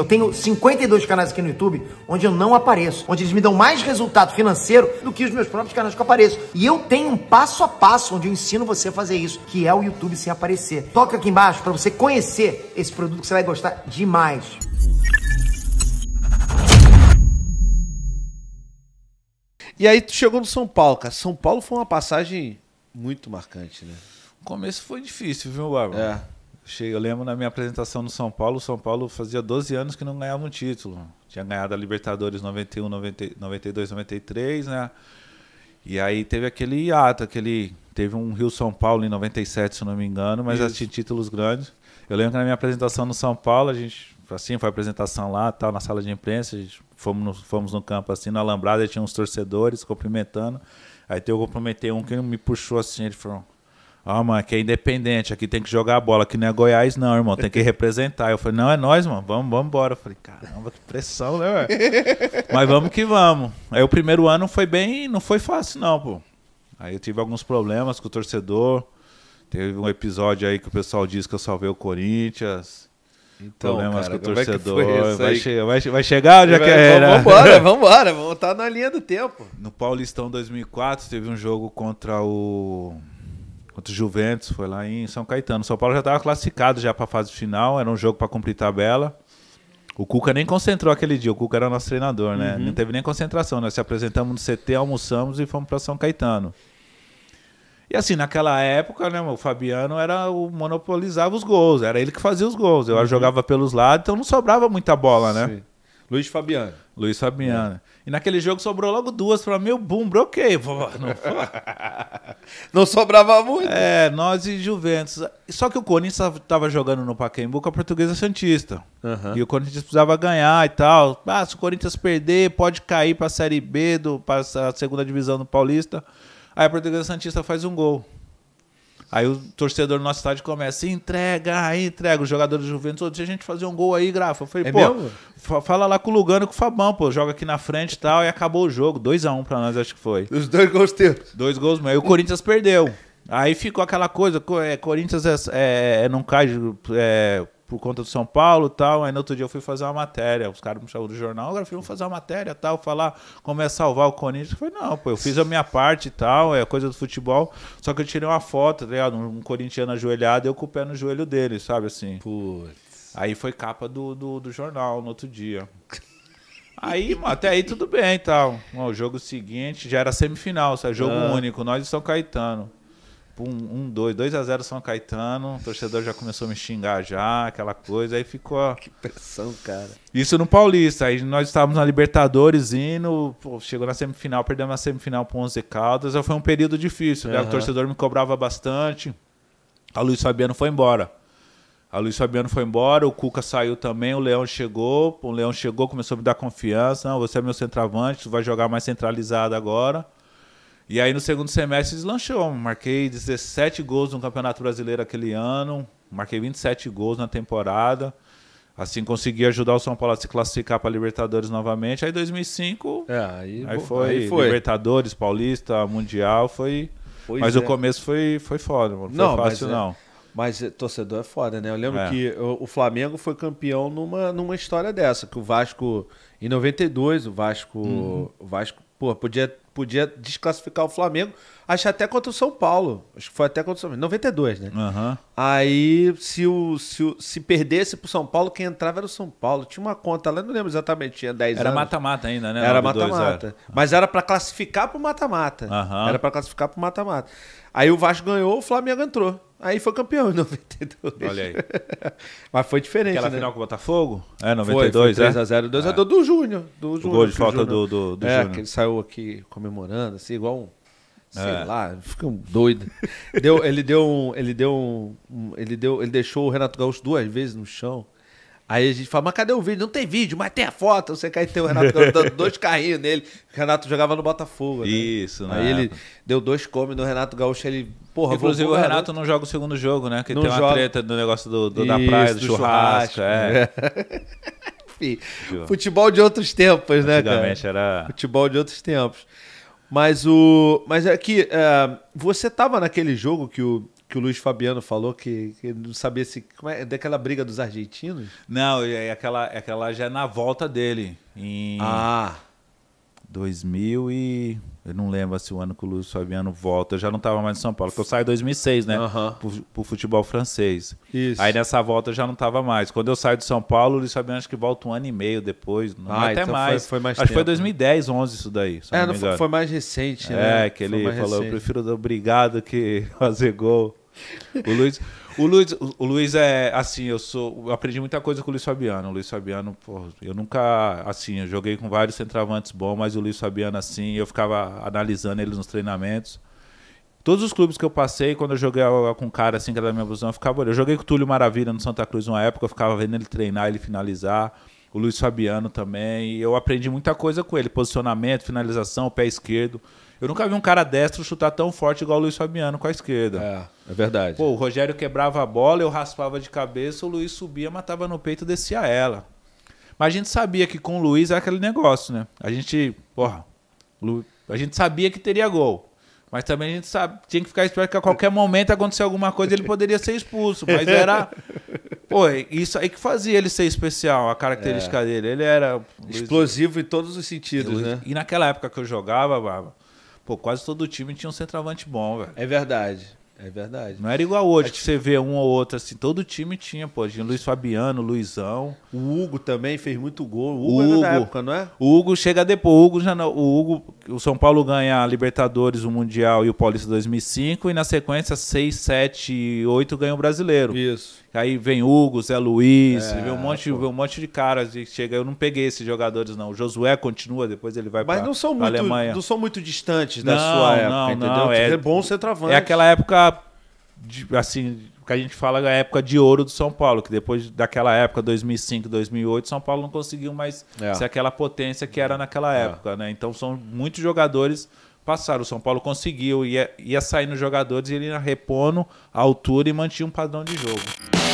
Eu tenho 52 canais aqui no YouTube onde eu não apareço, onde eles me dão mais resultado financeiro do que os meus próprios canais que eu apareço. E eu tenho um passo a passo onde eu ensino você a fazer isso, que é o YouTube sem aparecer. Toca aqui embaixo para você conhecer esse produto que você vai gostar demais. E aí tu chegou no São Paulo, cara. São Paulo foi uma passagem muito marcante, né? O começo foi difícil, viu, Bárbara? É eu lembro na minha apresentação no São Paulo, o São Paulo fazia 12 anos que não ganhava um título. Tinha ganhado a Libertadores 91, 90, 92, 93, né? E aí teve aquele hiato, aquele. Teve um Rio São Paulo em 97, se não me engano, mas Isso. tinha assim, títulos grandes. Eu lembro que na minha apresentação no São Paulo, a gente, assim, foi a apresentação lá, tal, na sala de imprensa, fomos no, fomos no campo, assim, na Alambrada, tinha uns torcedores cumprimentando. Aí eu cumprimentei um que me puxou assim, ele falou, ah, mano, aqui é independente, aqui tem que jogar a bola, aqui não é Goiás, não, irmão, tem que representar. Eu falei, não, é nós, mano, vamos, vamos embora. Eu falei, caramba, que pressão, né, velho? Mas vamos que vamos. Aí o primeiro ano foi bem, não foi fácil, não, pô. Aí eu tive alguns problemas com o torcedor. Teve um episódio aí que o pessoal diz que eu salvei o Corinthians. Então, problemas cara, com o é torcedor. É vai, che vai, che vai, chegar já é vai, que era. Vamos vambora, vamos vamos tá estar na linha do tempo. No Paulistão 2004 teve um jogo contra o contra o Juventus, foi lá em São Caetano. O São Paulo já estava classificado já para a fase final, era um jogo para cumprir tabela. O Cuca nem concentrou aquele dia, o Cuca era nosso treinador, né? Uhum. Não teve nem concentração, nós se apresentamos no CT, almoçamos e fomos para São Caetano. E assim, naquela época, né, o Fabiano era o monopolizava os gols, era ele que fazia os gols. Eu uhum. jogava pelos lados, então não sobrava muita bola, né? Sim. Luiz Fabiano. Luiz Fabiano. É. E naquele jogo sobrou logo duas para mim, eu Não foi. Não sobrava muito. É, nós e Juventus. Só que o Corinthians estava jogando no Pacaembu com a Portuguesa Santista. Uhum. E o Corinthians precisava ganhar e tal. Ah, se o Corinthians perder, pode cair para a Série B, para a segunda divisão do Paulista. Aí a Portuguesa Santista faz um gol. Aí o torcedor do nosso estádio começa, entrega, entrega. o jogador do Juventus, outro dia a gente fazia um gol aí, Grafa. Eu falei, é pô, mesmo? fala lá com o Lugano com o Fabão, pô, joga aqui na frente e tal. E acabou o jogo, 2x1 um pra nós, acho que foi. Os dois gols teus. Dois gols meus. o Corinthians perdeu. Aí ficou aquela coisa, é, Corinthians é, é, é, não cai, é, por conta do São Paulo tal. Aí no outro dia eu fui fazer uma matéria. Os caras me chamaram do jornal, agora vamos fazer uma matéria tal, falar como é salvar o Corinthians. Eu falei, não, pô, eu fiz a minha parte e tal, é coisa do futebol. Só que eu tirei uma foto, tá ligado? Um corintiano ajoelhado, eu com o pé no joelho dele, sabe assim? Putz. Aí foi capa do, do, do jornal no outro dia. Aí, mano, até aí tudo bem e tal. Bom, o jogo seguinte já era semifinal, sabe? Jogo ah. único, nós e São Caetano pum, tipo, um, dois, 2 a 0 São Caetano, o torcedor já começou a me xingar já, aquela coisa, aí ficou... Que pressão, cara. Isso no Paulista, aí nós estávamos na Libertadores indo, pô, chegou na semifinal, perdemos a semifinal pro 11 Caldas, foi um período difícil, né? O torcedor me cobrava bastante, a Luiz Fabiano foi embora. A Luiz Fabiano foi embora, o Cuca saiu também, o Leão chegou, o Leão chegou, começou a me dar confiança, não, você é meu centroavante, tu vai jogar mais centralizado agora. E aí no segundo semestre deslanchou. Marquei 17 gols no Campeonato Brasileiro aquele ano, marquei 27 gols na temporada. Assim consegui ajudar o São Paulo a se classificar para Libertadores novamente. Aí 2005, é, aí, aí, foi, aí, foi, Libertadores, Paulista, Mundial, foi. Pois mas é. o começo foi foi foda, mano. Não, foi fácil mas, não. Mas é- é, torcedor é foda, né? Eu lembro é. que o Flamengo foi campeão numa, numa história dessa, que o Vasco, em 92, o Vasco, uhum. o Vasco Pô, podia, podia desclassificar o Flamengo. Acho até contra o São Paulo. Acho que foi até contra o São Paulo. 92, né? Uhum. Aí, se, o, se, o, se perdesse pro São Paulo, quem entrava era o São Paulo. Tinha uma conta lá, não lembro exatamente, tinha 10 era anos. Era mata-mata ainda, né? Era mata-mata. É. Mas era para classificar pro mata-mata. Uhum. Era para classificar pro mata-mata. Aí o Vasco ganhou, o Flamengo entrou. Aí foi campeão em 92. Olha aí. Mas foi diferente. Aquela né? final com o Botafogo? É, 92. Foi, foi 3x0, 2x2 é? do, é. do Júnior. Do Júnior. O gol de falta Júnior. do, do, do é, Júnior. que ele saiu aqui comemorando, assim, igual um. Sei é. lá, fica um doido. deu, ele deu um. Ele deu um. Ele deu. Ele deixou o Renato Gaúcho duas vezes no chão. Aí a gente fala, mas cadê o vídeo? Não tem vídeo, mas tem a foto. Você cai tem o Renato dando dois carrinhos nele. O Renato jogava no Botafogo, né? Isso, né? Aí ele deu dois comes no Renato Gaúcho, ele. Porra, Inclusive vou, o Renato, não joga o segundo jogo, né? Que tem uma joga. treta do negócio do, do Isso, da praia, do, do churrasco. churrasco é. Né? Enfim, futebol de outros tempos, né, cara? era. Futebol de outros tempos. Mas o. Mas aqui, é que é, você tava naquele jogo que o que o Luiz Fabiano falou que, que não sabia se como é, é daquela briga dos argentinos. Não, é, é aquela, é aquela já é na volta dele em ah. 2000 e eu não lembro se assim, o ano que o Luiz Fabiano volta. Eu já não estava mais em São Paulo, porque eu saio em 2006, né? Uhum. Pro, pro futebol francês. Isso. Aí nessa volta eu já não estava mais. Quando eu saio de São Paulo, o Luiz Fabiano acho que volta um ano e meio depois. Não, ah, até então mais. Foi, foi mais. Acho que foi 2010, 11 né? isso daí. É, não, não foi, foi, mais recente, é, né? É, que ele falou: recente. eu prefiro dar obrigado que fazer gol o Luiz, o Luiz, o Luiz é assim, eu sou, eu aprendi muita coisa com o Luiz Fabiano. O Luiz Fabiano, pô, eu nunca assim, eu joguei com vários centravantes bons, mas o Luiz Fabiano assim, eu ficava analisando eles nos treinamentos. Todos os clubes que eu passei, quando eu joguei com um cara assim que era da minha posição, eu ficava olhando. Eu joguei com o Túlio Maravilha no Santa Cruz uma época, eu ficava vendo ele treinar, ele finalizar o Luiz Fabiano também. eu aprendi muita coisa com ele: posicionamento, finalização, pé esquerdo. Eu nunca vi um cara destro chutar tão forte igual o Luiz Fabiano com a esquerda. É, é verdade. Pô, o Rogério quebrava a bola, eu raspava de cabeça, o Luiz subia, matava no peito e descia ela. Mas a gente sabia que com o Luiz era é aquele negócio, né? A gente, porra, a gente sabia que teria gol. Mas também a gente sabe, tinha que ficar esperto que a qualquer momento acontecesse alguma coisa ele poderia ser expulso. Mas era Pô, isso aí que fazia ele ser especial, a característica é. dele. Ele era. Explosivo em todos os sentidos, eu, né? E naquela época que eu jogava, Barba, pô, quase todo time tinha um centroavante bom, velho. É verdade. É verdade. Não era igual hoje, é que você vê um ou outro, assim, todo time tinha, pô. Tinha Luiz Fabiano, Luizão. O Hugo também fez muito gol. O Hugo, o é da época, não é? O Hugo chega depois. O Hugo, já não, o Hugo, o São Paulo ganha a Libertadores, o Mundial e o Paulista 2005. E na sequência, 6, 7 e 8 ganha o Brasileiro. Isso. Aí vem Hugo, Zé Luiz, é, vem, um monte, vem um monte de caras que chega. Eu não peguei esses jogadores, não. O Josué continua, depois ele vai para a Alemanha. Não são muito distantes da não, sua época, não, entendeu? Não, é, tipo, é bom travando É aquela época, de, assim, que a gente fala da é época de ouro do São Paulo, que depois daquela época, 2005, 2008, São Paulo não conseguiu mais é. ser aquela potência que era naquela é. época, é. né? Então são muitos jogadores passaram. O São Paulo conseguiu, ia, ia saindo jogadores e ele ia repondo a altura e mantinha um padrão de jogo.